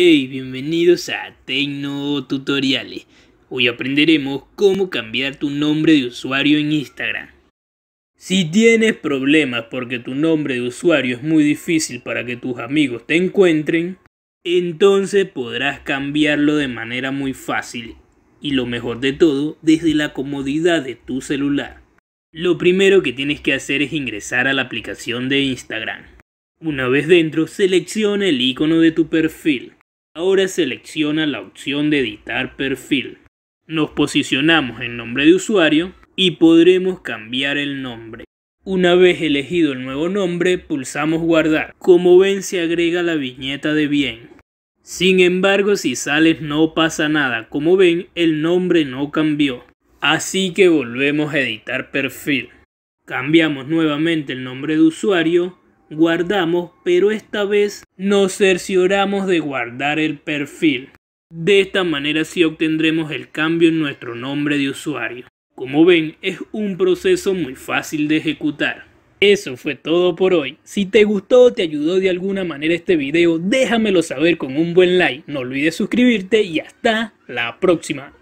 Hey, bienvenidos a Tecno Tutoriales. Hoy aprenderemos cómo cambiar tu nombre de usuario en Instagram. Si tienes problemas porque tu nombre de usuario es muy difícil para que tus amigos te encuentren, entonces podrás cambiarlo de manera muy fácil y lo mejor de todo desde la comodidad de tu celular. Lo primero que tienes que hacer es ingresar a la aplicación de Instagram. Una vez dentro, selecciona el icono de tu perfil Ahora selecciona la opción de editar perfil. Nos posicionamos en nombre de usuario y podremos cambiar el nombre. Una vez elegido el nuevo nombre, pulsamos guardar. Como ven se agrega la viñeta de bien. Sin embargo, si sales no pasa nada. Como ven, el nombre no cambió. Así que volvemos a editar perfil. Cambiamos nuevamente el nombre de usuario guardamos, pero esta vez nos cercioramos de guardar el perfil. De esta manera sí obtendremos el cambio en nuestro nombre de usuario. Como ven, es un proceso muy fácil de ejecutar. Eso fue todo por hoy. Si te gustó o te ayudó de alguna manera este video, déjamelo saber con un buen like. No olvides suscribirte y hasta la próxima.